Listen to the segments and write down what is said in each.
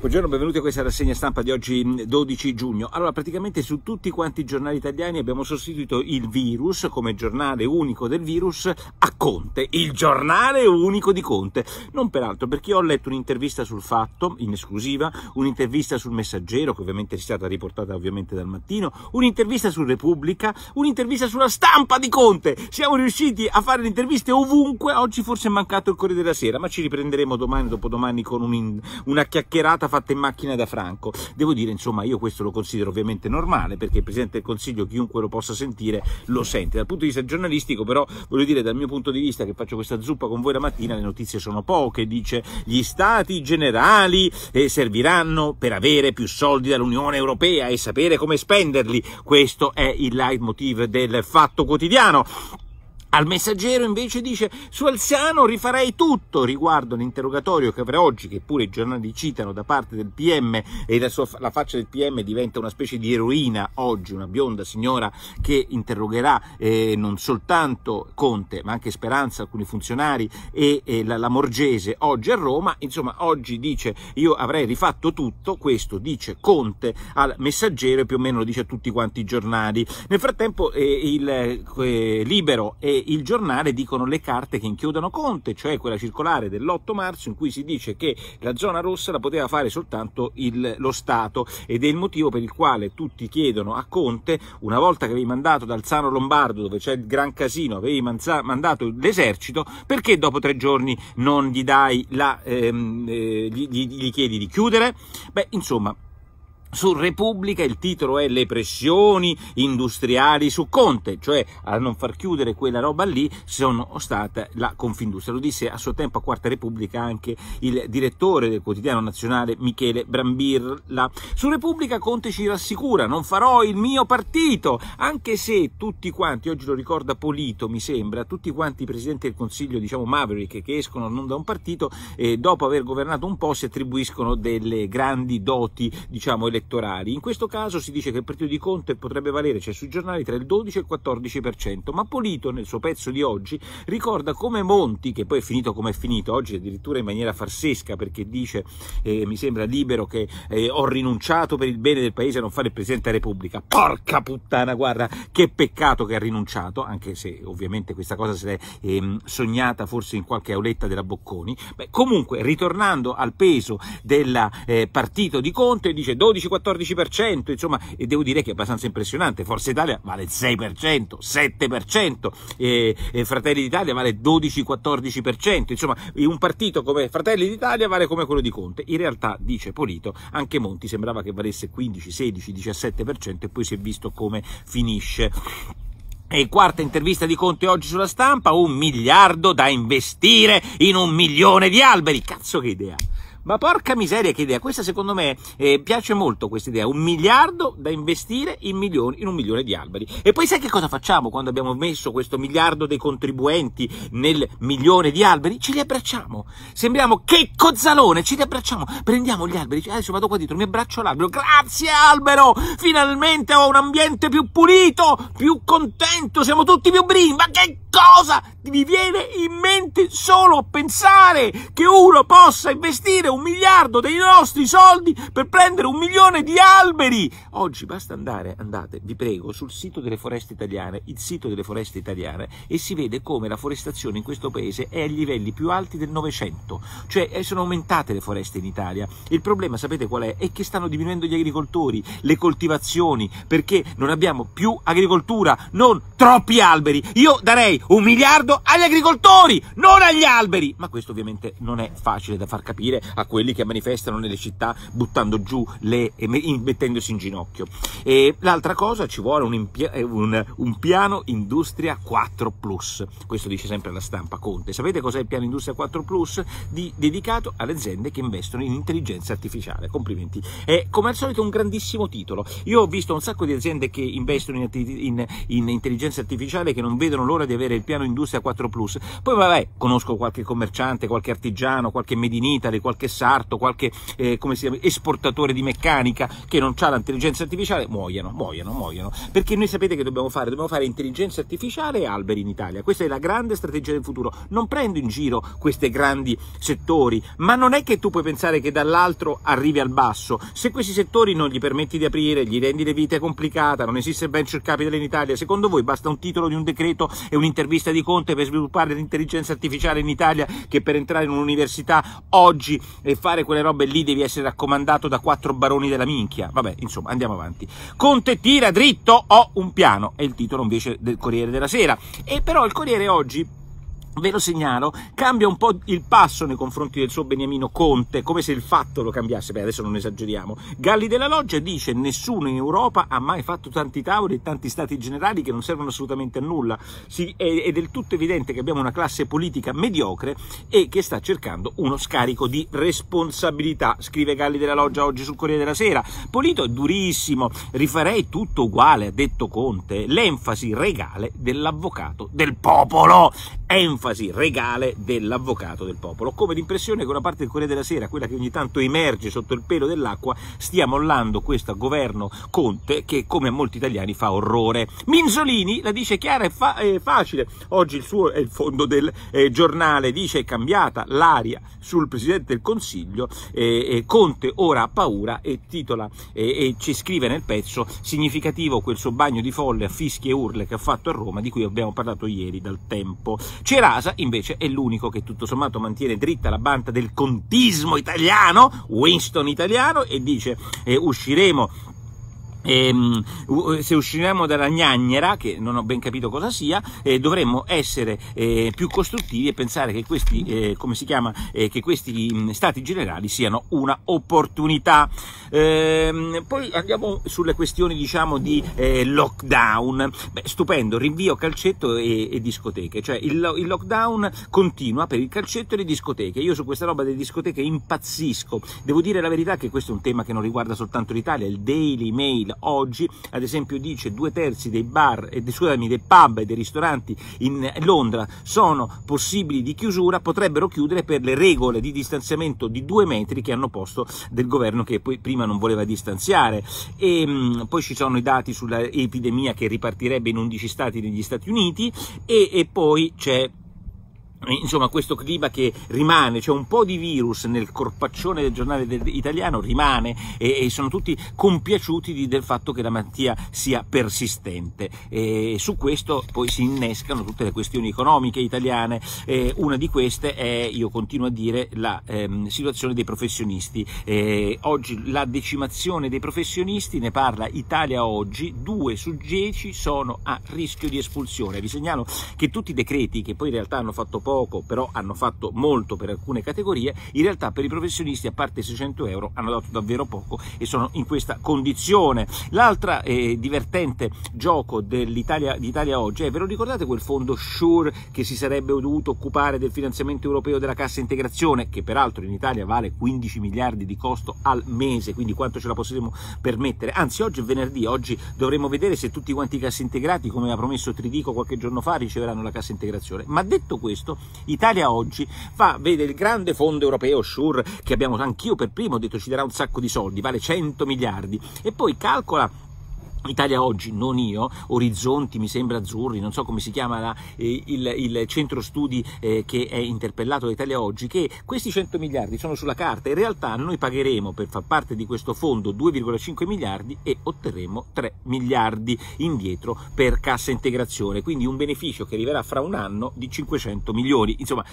Buongiorno, benvenuti a questa rassegna stampa di oggi 12 giugno. Allora, praticamente su tutti quanti i giornali italiani abbiamo sostituito il virus come giornale unico del virus a Conte, il giornale unico di Conte. Non peraltro, perché ho letto un'intervista sul Fatto, in esclusiva, un'intervista sul Messaggero, che ovviamente è stata riportata ovviamente dal mattino, un'intervista su Repubblica, un'intervista sulla stampa di Conte. Siamo riusciti a fare le interviste ovunque, oggi forse è mancato il Corriere della Sera, ma ci riprenderemo domani, dopodomani con un, una chiacchierata fatta in macchina da Franco. Devo dire, insomma, io questo lo considero ovviamente normale perché il Presidente del Consiglio, chiunque lo possa sentire, lo sente. Dal punto di vista giornalistico, però, voglio dire, dal mio punto di vista, che faccio questa zuppa con voi la mattina, le notizie sono poche. Dice gli stati generali eh, serviranno per avere più soldi dall'Unione Europea e sapere come spenderli. Questo è il leitmotiv del fatto quotidiano. Al messaggero invece dice su Alziano rifarei tutto riguardo l'interrogatorio che avrà oggi, che pure i giornali citano da parte del PM e la, sua, la faccia del PM diventa una specie di eroina oggi, una bionda signora che interrogherà eh, non soltanto Conte ma anche Speranza, alcuni funzionari e, e la, la Morgese oggi a Roma, insomma oggi dice io avrei rifatto tutto, questo dice Conte al messaggero e più o meno lo dice a tutti quanti i giornali. Nel frattempo eh, il eh, Libero e il giornale dicono le carte che inchiodano Conte, cioè quella circolare dell'8 marzo in cui si dice che la zona rossa la poteva fare soltanto il, lo Stato ed è il motivo per il quale tutti chiedono a Conte, una volta che avevi mandato dal Sano Lombardo dove c'è il gran casino, avevi manza, mandato l'esercito, perché dopo tre giorni non gli dai la, ehm, eh, gli, gli, gli chiedi di chiudere? Beh, insomma, su Repubblica il titolo è Le pressioni industriali su Conte, cioè a non far chiudere quella roba lì sono state la Confindustria. Lo disse a suo tempo a Quarta Repubblica anche il direttore del quotidiano nazionale Michele Brambirla. Su Repubblica Conte ci rassicura, non farò il mio partito, anche se tutti quanti, oggi lo ricorda Polito mi sembra, tutti quanti i presidenti del Consiglio, diciamo Maverick, che escono non da un partito, eh, dopo aver governato un po' si attribuiscono delle grandi doti, diciamo, elettorali elettorali. In questo caso si dice che il partito di Conte potrebbe valere, cioè sui giornali, tra il 12 e il 14%, ma Polito nel suo pezzo di oggi ricorda come Monti, che poi è finito come è finito, oggi addirittura in maniera farsesca perché dice, eh, mi sembra libero, che eh, ho rinunciato per il bene del paese a non fare il Presidente della Repubblica. Porca puttana, guarda, che peccato che ha rinunciato, anche se ovviamente questa cosa se l'è eh, sognata forse in qualche auletta della Bocconi. Beh, comunque, ritornando al peso del eh, partito di Conte, dice 12 13-14%, insomma, e devo dire che è abbastanza impressionante. Forza Italia vale 6%, 7%, e, e Fratelli d'Italia vale 12-14%, insomma, un partito come Fratelli d'Italia vale come quello di Conte. In realtà, dice Polito, anche Monti sembrava che valesse 15, 16, 17% e poi si è visto come finisce. E quarta intervista di Conte oggi sulla stampa, un miliardo da investire in un milione di alberi. Cazzo che idea! Ma porca miseria che idea, questa secondo me eh, piace molto questa idea, un miliardo da investire in, milioni, in un milione di alberi. E poi sai che cosa facciamo quando abbiamo messo questo miliardo dei contribuenti nel milione di alberi? Ce li abbracciamo, sembriamo che cozzalone, ce li abbracciamo, prendiamo gli alberi, adesso vado qua dietro, mi abbraccio l'albero, grazie albero, finalmente ho un ambiente più pulito, più contento, siamo tutti più brimba, che cosa mi viene in mente solo pensare che uno possa investire un miliardo dei nostri soldi per prendere un milione di alberi. Oggi basta andare, andate, vi prego, sul sito delle foreste italiane, il sito delle foreste italiane, e si vede come la forestazione in questo paese è ai livelli più alti del Novecento, cioè eh, sono aumentate le foreste in Italia. Il problema, sapete qual è? È che stanno diminuendo gli agricoltori, le coltivazioni, perché non abbiamo più agricoltura, non troppi alberi. Io darei un miliardo agli agricoltori, non agli alberi. Ma questo ovviamente non è facile da far capire a quelli che manifestano nelle città buttando giù le, mettendosi in ginocchio. E l'altra cosa, ci vuole un, eh, un, un piano industria 4 ⁇ Questo dice sempre la stampa Conte. Sapete cos'è il piano industria 4 ⁇ Di, dedicato alle aziende che investono in intelligenza artificiale. Complimenti. È come al solito un grandissimo titolo. Io ho visto un sacco di aziende che investono in, in, in intelligenza artificiale che non vedono l'ora di avere avere il piano Industria 4 Plus. Poi vabbè, conosco qualche commerciante, qualche artigiano, qualche made in Italy, qualche sarto, qualche eh, chiama, esportatore di meccanica che non ha l'intelligenza artificiale, muoiono, muoiono, muoiono. Perché noi sapete che dobbiamo fare? Dobbiamo fare intelligenza artificiale e alberi in Italia. Questa è la grande strategia del futuro. Non prendo in giro questi grandi settori, ma non è che tu puoi pensare che dall'altro arrivi al basso. Se questi settori non gli permetti di aprire, gli rendi le vite complicate, non esiste venture capital in Italia, secondo voi basta un titolo di un decreto e un'intervista l'intervista di Conte per sviluppare l'intelligenza artificiale in Italia che per entrare in un'università oggi e fare quelle robe lì devi essere raccomandato da quattro baroni della minchia. Vabbè, insomma, andiamo avanti. Conte tira dritto, ho un piano, è il titolo invece del Corriere della Sera. E però il Corriere oggi ve lo segnalo, cambia un po' il passo nei confronti del suo Beniamino Conte, come se il fatto lo cambiasse, beh adesso non esageriamo. Galli della Loggia dice nessuno in Europa ha mai fatto tanti tavoli e tanti stati generali che non servono assolutamente a nulla, sì, è, è del tutto evidente che abbiamo una classe politica mediocre e che sta cercando uno scarico di responsabilità, scrive Galli della Loggia oggi sul Corriere della Sera. Polito è durissimo, rifarei tutto uguale, ha detto Conte, l'enfasi regale dell'avvocato del popolo. Enf- enfasi regale dell'avvocato del popolo. come l'impressione che una parte del Corriere della Sera, quella che ogni tanto emerge sotto il pelo dell'acqua, stia mollando questo governo Conte che come a molti italiani fa orrore. Minzolini la dice chiara e fa facile, oggi il suo è il fondo del eh, giornale, dice è cambiata l'aria sul Presidente del Consiglio, eh, Conte ora ha paura e titola e ci scrive nel pezzo significativo quel suo bagno di folle a fischi e urle che ha fatto a Roma di cui abbiamo parlato ieri dal tempo. C'era Casa invece è l'unico che tutto sommato mantiene dritta la banda del contismo italiano, Winston italiano, e dice eh, usciremo e, ehm, se usciremo dalla gnagnera, che non ho ben capito cosa sia, eh, dovremmo essere eh, più costruttivi e pensare che questi, eh, come si chiama, eh, che questi mm, stati generali siano una opportunità. Ehm, poi andiamo sulle questioni diciamo di eh, lockdown. Beh, stupendo, rinvio calcetto e, e discoteche, cioè il, il, lockdown continua per il calcetto e le discoteche. Io su questa roba delle discoteche impazzisco. Devo dire la verità che questo è un tema che non riguarda soltanto l'Italia, il Daily Mail 2000 oggi, ad esempio dice due terzi dei bar, eh, scusami, dei pub e dei ristoranti in eh, Londra sono possibili di chiusura, potrebbero chiudere per le regole di distanziamento di due metri che hanno posto del governo che poi prima non voleva distanziare. E, ehm, mh, poi ci sono i dati sull'epidemia che ripartirebbe in 11 stati negli Stati Uniti e, e poi c'è insomma questo clima che rimane, c'è cioè un po' di virus nel corpaccione del giornale italiano, rimane e, e, sono tutti compiaciuti di, del fatto che la malattia sia persistente e su questo poi si innescano tutte le questioni economiche italiane, e una di queste è, io continuo a dire, la ehm, situazione dei professionisti, e oggi la decimazione dei professionisti, ne parla Italia oggi, 2 su 10 sono a rischio di espulsione, vi segnalo che tutti i decreti che poi in realtà hanno fatto poco poco, però hanno fatto molto per alcune categorie, in realtà per i professionisti, a parte 600 euro, hanno dato davvero poco e sono in questa condizione. L'altra eh, divertente gioco dell'Italia d'Italia oggi è, ve lo ricordate quel fondo SURE che si sarebbe dovuto occupare del finanziamento europeo della cassa integrazione, che peraltro in Italia vale 15 miliardi di costo al mese, quindi quanto ce la possiamo permettere? Anzi, oggi è venerdì, oggi dovremo vedere se tutti quanti i cassi integrati, come ha promesso Tridico qualche giorno fa, riceveranno la cassa integrazione. Ma detto questo, Italia Oggi va, vede il grande fondo europeo SURE che abbiamo anch'io per primo detto ci darà un sacco di soldi, vale 100 miliardi e poi calcola Italia Oggi, non io, Orizzonti, mi sembra Azzurri, non so come si chiama la, eh, il, il, centro studi eh, che è interpellato da Italia Oggi, che questi 100 miliardi sono sulla carta, in realtà noi pagheremo per far parte di questo fondo 2,5 miliardi e otterremo 3 miliardi indietro per cassa integrazione, quindi un beneficio che arriverà fra un anno di 500 milioni, insomma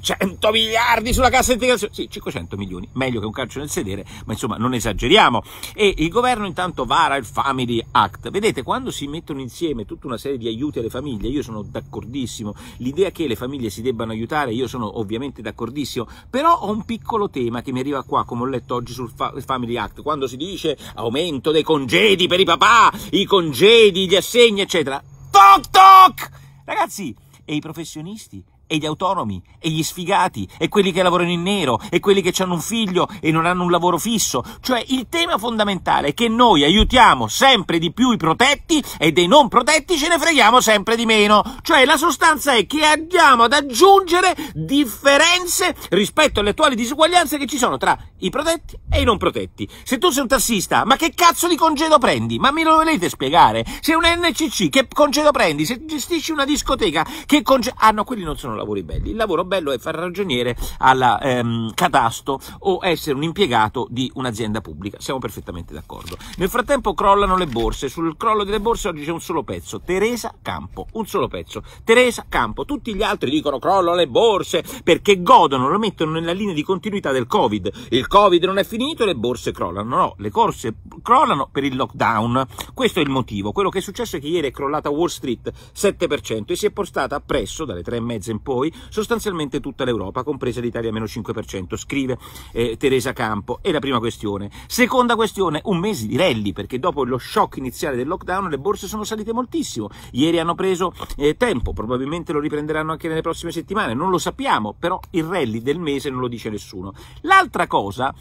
100 miliardi sulla cassa integrazione, sì 500 milioni, meglio che un calcio nel sedere, ma insomma non esageriamo. E il governo intanto vara il family Act. Vedete, quando si mettono insieme tutta una serie di aiuti alle famiglie, io sono d'accordissimo, l'idea che le famiglie si debbano aiutare, io sono ovviamente d'accordissimo, però ho un piccolo tema che mi arriva qua, come ho letto oggi sul Family Act, quando si dice aumento dei congedi per i papà, i congedi, gli assegni, eccetera. Toc toc! Ragazzi, e i professionisti? e gli autonomi, e gli sfigati, e quelli che lavorano in nero, e quelli che hanno un figlio e non hanno un lavoro fisso. Cioè il tema fondamentale è che noi aiutiamo sempre di più i protetti e dei non protetti ce ne freghiamo sempre di meno. Cioè la sostanza è che andiamo ad aggiungere differenze rispetto alle attuali disuguaglianze che ci sono tra i protetti e i non protetti. Se tu sei un tassista, ma che cazzo di congedo prendi? Ma me lo volete spiegare? Sei un NCC, che congedo prendi? Se gestisci una discoteca, che congedo... Ah no, quelli non sono lavori lavori belli. Il lavoro bello è far ragioniere al ehm, catasto o essere un impiegato di un'azienda pubblica. Siamo perfettamente d'accordo. Nel frattempo crollano le borse. Sul crollo delle borse oggi c'è un solo pezzo. Teresa Campo. Un solo pezzo. Teresa Campo. Tutti gli altri dicono crollo le borse perché godono, lo mettono nella linea di continuità del Covid. Il Covid non è finito e le borse crollano. No, le corse crollano per il lockdown. Questo è il motivo. Quello che è successo è che ieri è crollata Wall Street 7% e si è portata appresso dalle 3,5 in poi sostanzialmente tutta l'Europa, compresa l'Italia meno 5%, scrive eh, Teresa Campo. È la prima questione. Seconda questione, un mese di rally, perché dopo lo shock iniziale del lockdown le borse sono salite moltissimo. Ieri hanno preso eh, tempo, probabilmente lo riprenderanno anche nelle prossime settimane, non lo sappiamo, però il rally del mese non lo dice nessuno. L'altra cosa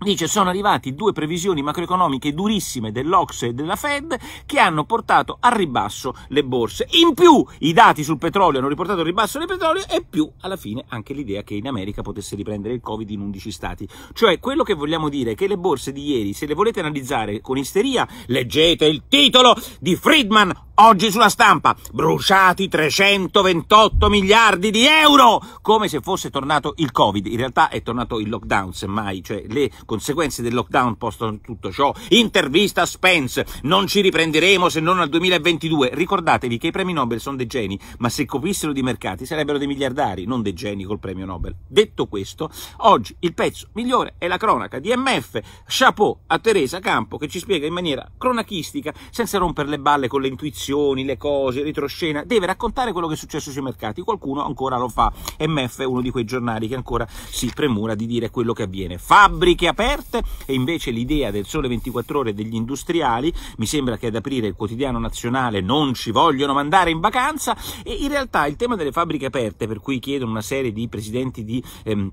Dice sono arrivati due previsioni macroeconomiche durissime dell'Ocse e della Fed che hanno portato al ribasso le borse. In più i dati sul petrolio hanno riportato al ribasso le petrolio e più alla fine anche l'idea che in America potesse riprendere il Covid in 11 stati. Cioè quello che vogliamo dire è che le borse di ieri, se le volete analizzare con isteria, leggete il titolo di Friedman oggi sulla stampa. Bruciati 328 miliardi di euro! Come se fosse tornato il Covid. In realtà è tornato il lockdown, semmai, cioè le Conseguenze del lockdown postano tutto ciò. Intervista a Spence. Non ci riprenderemo se non al 2022. Ricordatevi che i premi Nobel sono dei geni, ma se copissero di mercati sarebbero dei miliardari, non dei geni col premio Nobel. Detto questo, oggi il pezzo migliore è la cronaca di MF. Chapeau a Teresa Campo che ci spiega in maniera cronachistica, senza rompere le balle con le intuizioni, le cose, retroscena. Deve raccontare quello che è successo sui mercati. Qualcuno ancora lo fa. MF è uno di quei giornali che ancora si premura di dire quello che avviene. Fabbriche aperte e invece l'idea del sole 24 ore degli industriali mi sembra che ad aprire il quotidiano nazionale non ci vogliono mandare in vacanza e in realtà il tema delle fabbriche aperte per cui chiedono una serie di presidenti di ehm,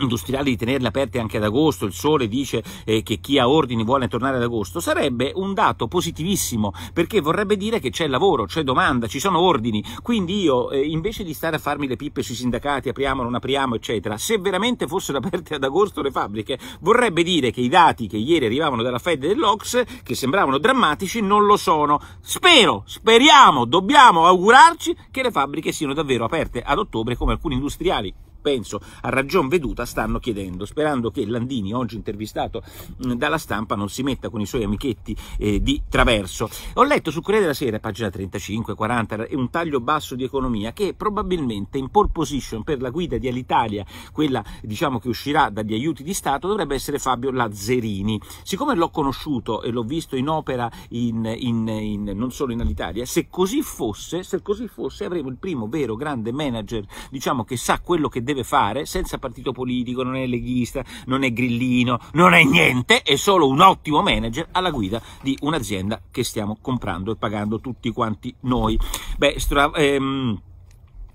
industriali di tenerle aperte anche ad agosto, il sole dice eh, che chi ha ordini vuole tornare ad agosto, sarebbe un dato positivissimo perché vorrebbe dire che c'è lavoro, c'è domanda, ci sono ordini, quindi io eh, invece di stare a farmi le pippe sui sindacati, apriamo, non apriamo, eccetera, se veramente fossero aperte ad agosto le fabbriche, vorrebbe dire che i dati che ieri arrivavano dalla Fed e dell'Ox, che sembravano drammatici, non lo sono. Spero, speriamo, dobbiamo augurarci che le fabbriche siano davvero aperte ad ottobre come alcuni industriali penso a ragion veduta stanno chiedendo, sperando che Landini, oggi intervistato mm, dalla stampa, non si metta con i suoi amichetti eh, di traverso. Ho letto su Corriere della Sera, pagina 35-40, un taglio basso di economia che probabilmente in pole position per la guida di Alitalia, quella diciamo che uscirà dagli aiuti di Stato, dovrebbe essere Fabio Lazzerini. Siccome l'ho conosciuto e l'ho visto in opera in, in, in, non solo in Alitalia, se così fosse, se così fosse avremo il primo vero grande manager, diciamo che sa quello che deve deve fare senza partito politico, non è leghista, non è grillino, non è niente, è solo un ottimo manager alla guida di un'azienda che stiamo comprando e pagando tutti quanti noi. Beh, stra- ehm,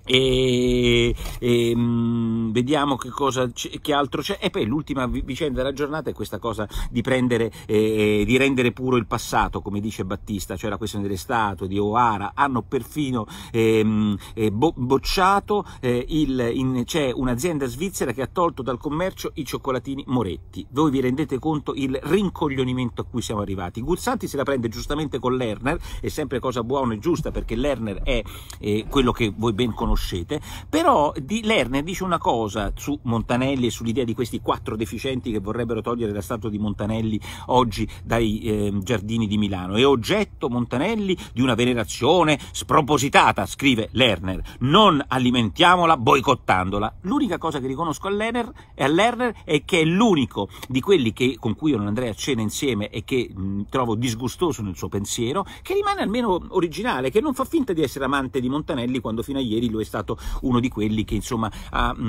e, e mh, mm, vediamo che, cosa, che altro c'è e poi l'ultima vicenda della giornata è questa cosa di prendere eh, eh, di rendere puro il passato come dice Battista cioè la questione delle statue di O'Hara hanno perfino ehm, eh, bo- bocciato eh, il, in, c'è un'azienda svizzera che ha tolto dal commercio i cioccolatini Moretti voi vi rendete conto il rincoglionimento a cui siamo arrivati Guzzanti se la prende giustamente con Lerner è sempre cosa buona e giusta perché Lerner è eh, quello che voi ben conoscete conoscete, però di Lerner dice una cosa su Montanelli e sull'idea di questi quattro deficienti che vorrebbero togliere la statua di Montanelli oggi dai eh, giardini di Milano. È oggetto Montanelli di una venerazione spropositata, scrive Lerner. Non alimentiamola boicottandola. L'unica cosa che riconosco a Lerner, a Lerner è che è l'unico di quelli che, con cui io non andrei a cena insieme e che mh, trovo disgustoso nel suo pensiero, che rimane almeno originale, che non fa finta di essere amante di Montanelli quando fino a ieri lo è stato uno di quelli che insomma ha, mh,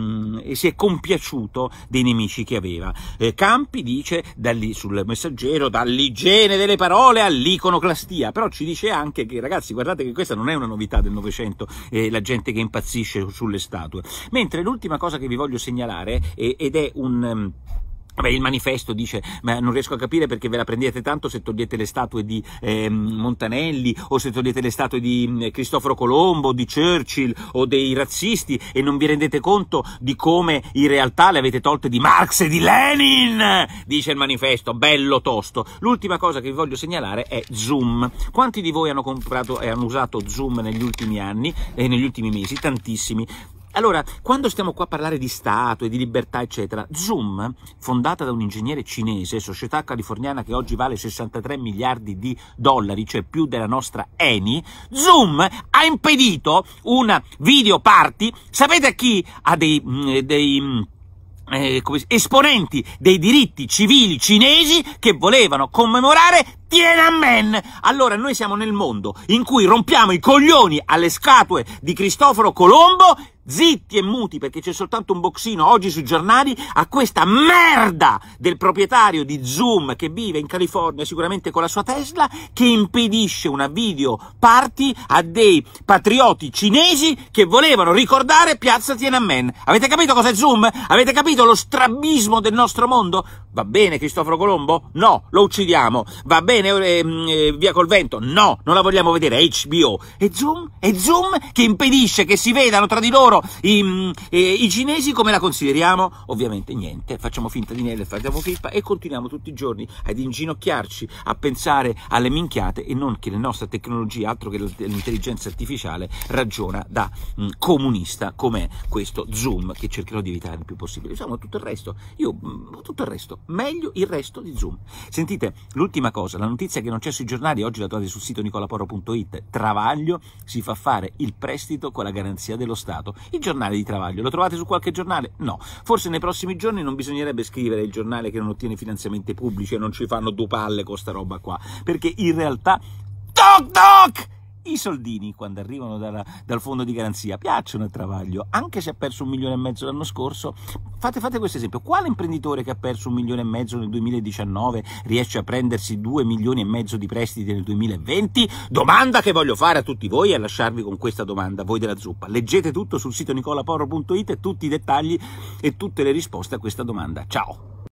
mm, si è compiaciuto dei nemici che aveva. Eh, Campi dice lì, sul messaggero dall'igiene delle parole all'iconoclastia, però ci dice anche che ragazzi guardate che questa non è una novità del Novecento, eh, la gente che impazzisce sulle statue. Mentre l'ultima cosa che vi voglio segnalare eh, ed è un... Um, Beh, il manifesto dice, ma non riesco a capire perché ve la prendete tanto se togliete le statue di eh, Montanelli o se togliete le statue di eh, Cristoforo Colombo, di Churchill o dei razzisti e non vi rendete conto di come in realtà le avete tolte di Marx e di Lenin, dice il manifesto, bello tosto. L'ultima cosa che vi voglio segnalare è Zoom. Quanti di voi hanno comprato e hanno usato Zoom negli ultimi anni e negli ultimi mesi? Tantissimi. Allora, quando stiamo qua a parlare di Stato e di libertà, eccetera, Zoom, fondata da un ingegnere cinese, società californiana che oggi vale 63 miliardi di dollari, cioè più della nostra Eni, Zoom ha impedito una video party, sapete a chi? A dei... Mm, dei mm, eh, esponenti dei diritti civili cinesi che volevano commemorare Tienanmen! Allora noi siamo nel mondo in cui rompiamo i coglioni alle scatole di Cristoforo Colombo, zitti e muti perché c'è soltanto un boxino oggi sui giornali, a questa merda del proprietario di Zoom che vive in California sicuramente con la sua Tesla, che impedisce una video party a dei patrioti cinesi che volevano ricordare piazza Tienanmen. Avete capito cos'è Zoom? Avete capito lo strabismo del nostro mondo? Va bene Cristoforo Colombo? No, lo uccidiamo. Va bene bene eh, mm, eh, Via col vento? No, non la vogliamo vedere, HBO. E Zoom? E Zoom che impedisce che si vedano tra di loro i, i, mm, eh, i cinesi come la consideriamo? Ovviamente niente, facciamo finta di niente, facciamo fippa e continuiamo tutti i giorni ad inginocchiarci, a pensare alle minchiate e non che la nostra tecnologia, altro che l'intelligenza artificiale, ragiona da mh, mm, comunista come questo Zoom che cercherò di evitare il più possibile. Insomma, tutto il resto, io, tutto il resto, meglio il resto di Zoom. Sentite, l'ultima cosa, la notizia che non c'è sui giornali, oggi la trovate sul sito nicolaporo.it, Travaglio si fa fare il prestito con la garanzia dello Stato. Il giornale di Travaglio, lo trovate su qualche giornale? No. Forse nei prossimi giorni non bisognerebbe scrivere il giornale che non ottiene finanziamenti pubblici e non ci fanno due palle con sta roba qua, perché in realtà... Toc toc! I soldini, quando arrivano dalla, dal fondo di garanzia, piacciono a Travaglio, anche se ha perso un milione e mezzo l'anno scorso. Fate, fate questo esempio: quale imprenditore che ha perso un milione e mezzo nel 2019 riesce a prendersi due milioni e mezzo di prestiti nel 2020? Domanda che voglio fare a tutti voi e lasciarvi con questa domanda, voi della zuppa. Leggete tutto sul sito nicolaporo.it e tutti i dettagli e tutte le risposte a questa domanda. Ciao!